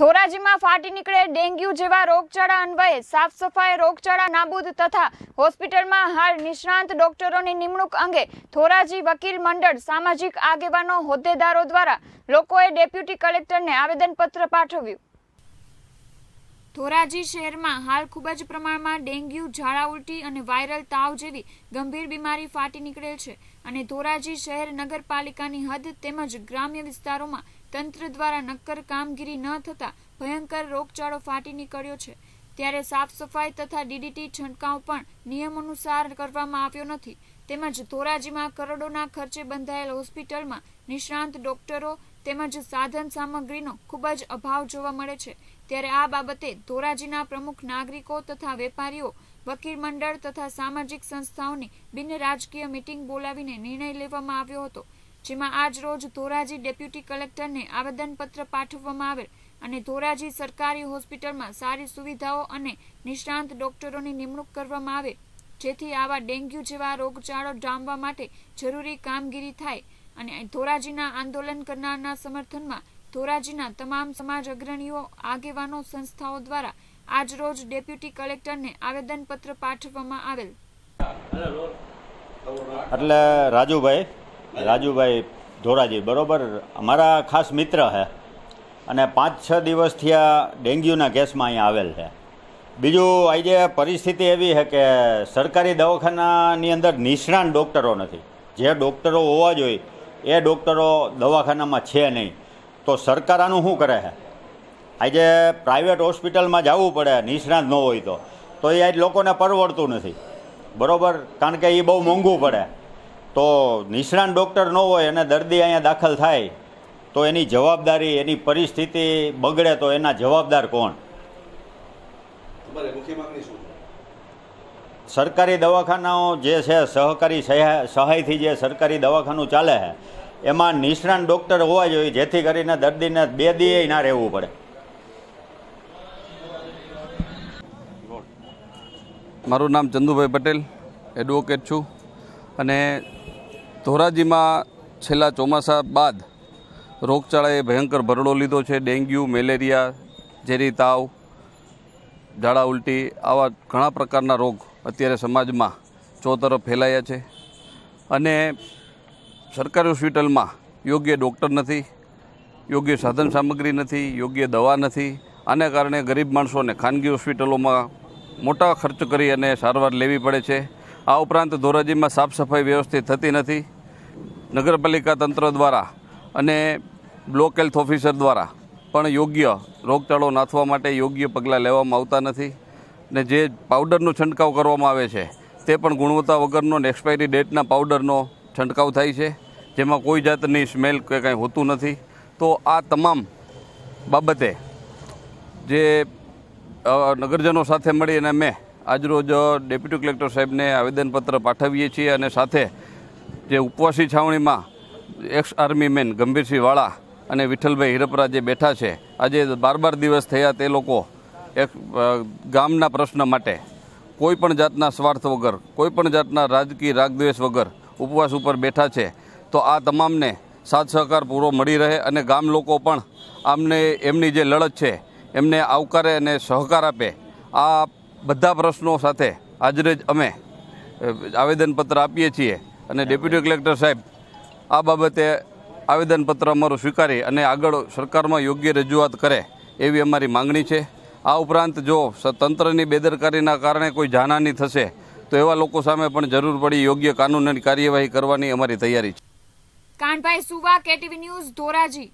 ધોરાજીમાં ફાટી નીકળે ડેન્ગ્યુ જેવા રોગચાળા અન્વયે સાફ સફાઈ રોગચાળા નાબૂદ તથા હોસ્પિટલમાં હાલ નિષ્ણાંત ડોક્ટરોની નિમણૂક અંગે ધોરાજી વકીલ મંડળ સામાજિક આગેવાનો હોદ્દેદારો દ્વારા લોકોએ ડેપ્યુટી કલેક્ટરને આવેદનપત્ર પાઠવ્યું ધોરાજી શહેરમાં હાલ ખૂબ જ પ્રમાણમાં ડેન્ગ્યુ ઝાડા ઉલટી અને વાયરલ તાવ જેવી ગંભીર બીમારી ફાટી નીકળેલ છે અને ધોરાજી શહેર નગરપાલિકાની હદ તેમજ ગ્રામ્ય વિસ્તારોમાં તંત્ર દ્વારા નક્કર કામગીરી ન થતા ભયંકર રોગચાળો ફાટી નીકળ્યો છે ત્યારે સાફ સફાઈ તથા ડીડીટી છંટકાવ પણ નિયમ અનુસાર કરવામાં આવ્યો નથી તેમજ ધોરાજીમાં કરોડોના ખર્ચે બંધાયેલ હોસ્પિટલમાં નિષ્ણાંત ડોક્ટરો તેમજ સાધન સામગ્રીનો ખૂબ જ અભાવ જોવા મળે છે ત્યારે આ બાબતે ધોરાજીના પ્રમુખ નાગરિકો તથા વેપારીઓ વકીલ મંડળ તથા સામાજિક સંસ્થાઓની બિન રાજકીય મિટિંગ બોલાવીને નિર્ણય લેવામાં આવ્યો હતો જેમાં આજ રોજ ધોરાજી ડેપ્યુટી કલેક્ટરને આવેદનપત્ર પાઠવવામાં આવેલ અને ધોરાજી સરકારી હોસ્પિટલમાં સારી સુવિધાઓ અને નિષ્ણાંત ડોક્ટરોની નિમણૂક કરવામાં આવે જેથી આવા ડેન્ગ્યુ જેવા રોગચાળો ડામવા માટે જરૂરી કામગીરી થાય અને ધોરાજીના આંદોલન કરનારના સમર્થનમાં ધોરાજીના તમામ સમાજ અગ્રણીઓ આગેવાનો સંસ્થાઓ દ્વારા આજ રોજ ડેપ્યુટી કલેક્ટરને આવેદનપત્ર પાઠવવામાં આવેલ એટલે રાજુભાઈ રાજુભાઈ ધોરાજી બરોબર અમારા ખાસ મિત્ર છે અને પાંચ છ દિવસથી આ ડેન્ગ્યુના કેસમાં અહીંયા આવેલ છે બીજું આજે પરિસ્થિતિ એવી છે કે સરકારી દવાખાનાની અંદર નિષ્ણાંત ડૉક્ટરો નથી જે ડૉક્ટરો હોવા જોઈએ એ ડૉક્ટરો દવાખાનામાં છે નહીં તો સરકાર આનું શું કરે છે આજે પ્રાઇવેટ હોસ્પિટલમાં જવું પડે નિષ્ણાંત ન હોય તો તો એ આજ લોકોને પરવડતું નથી બરાબર કારણ કે એ બહુ મોંઘું પડે તો નિષ્ણાંત ડૉક્ટર ન હોય અને દર્દી અહીંયા દાખલ થાય તો એની જવાબદારી એની પરિસ્થિતિ બગડે તો એના જવાબદાર કોણ સરકારી દવાખાનાઓ જે છે સહકારી સહાયથી જે સરકારી દવાખાનું ચાલે છે એમાં નિષ્ણાંત ડૉક્ટર હોવા જોઈએ જેથી કરીને દર્દીને બે દીએ ના રહેવું પડે મારું નામ ચંદુભાઈ પટેલ એડવોકેટ છું અને ધોરાજીમાં છેલ્લા ચોમાસા બાદ રોગચાળાએ ભયંકર ભરડો લીધો છે ડેન્ગ્યુ મેલેરિયા ઝેરી તાવ ઝાડા ઉલટી આવા ઘણા પ્રકારના રોગ અત્યારે સમાજમાં ચોતરફ ફેલાયા છે અને સરકારી હોસ્પિટલમાં યોગ્ય ડૉક્ટર નથી યોગ્ય સાધન સામગ્રી નથી યોગ્ય દવા નથી આને કારણે ગરીબ માણસોને ખાનગી હોસ્પિટલોમાં મોટા ખર્ચ કરી અને સારવાર લેવી પડે છે આ ઉપરાંત ધોરાજીમાં સાફ સફાઈ વ્યવસ્થિત થતી નથી નગરપાલિકા તંત્ર દ્વારા અને બ્લોક હેલ્થ ઓફિસર દ્વારા પણ યોગ્ય રોગચાળો નાથવા માટે યોગ્ય પગલાં લેવામાં આવતા નથી ને જે પાવડરનો છંટકાવ કરવામાં આવે છે તે પણ ગુણવત્તા વગરનો ને એક્સપાયરી ડેટના પાવડરનો છંટકાવ થાય છે જેમાં કોઈ જાતની સ્મેલ કે કાંઈ હોતું નથી તો આ તમામ બાબતે જે નગરજનો સાથે મળીને મેં આજરોજ ડેપ્યુટી કલેક્ટર સાહેબને આવેદનપત્ર પાઠવીએ છીએ અને સાથે જે ઉપવાસી છાવણીમાં એક્સ આર્મી મેન ગંભીરસિંહ વાળા અને વિઠ્ઠલભાઈ હિરપરા જે બેઠા છે આજે બાર બાર દિવસ થયા તે લોકો એક ગામના પ્રશ્ન માટે કોઈપણ જાતના સ્વાર્થ વગર કોઈપણ જાતના રાજકીય રાગદ્વેષ વગર ઉપવાસ ઉપર બેઠા છે તો આ તમામને સાથ સહકાર પૂરો મળી રહે અને ગામ લોકો પણ આમને એમની જે લડત છે એમને આવકારે અને સહકાર આપે આ બધા પ્રશ્નો સાથે આજરે જ અમે આવેદનપત્ર આપીએ છીએ અને ડેપ્યુટી કલેક્ટર સાહેબ આ બાબતે આવેદનપત્ર અમારું સ્વીકારી અને આગળ સરકારમાં યોગ્ય રજૂઆત કરે એવી અમારી માંગણી છે આ ઉપરાંત જો તંત્રની બેદરકારીના કારણે કોઈ જાનહાની થશે તો એવા લોકો સામે પણ જરૂર પડી યોગ્ય કાનૂની કાર્યવાહી કરવાની અમારી તૈયારી છે કાનભાઈ સુવા કેટીવી ન્યૂઝ ધોરાજી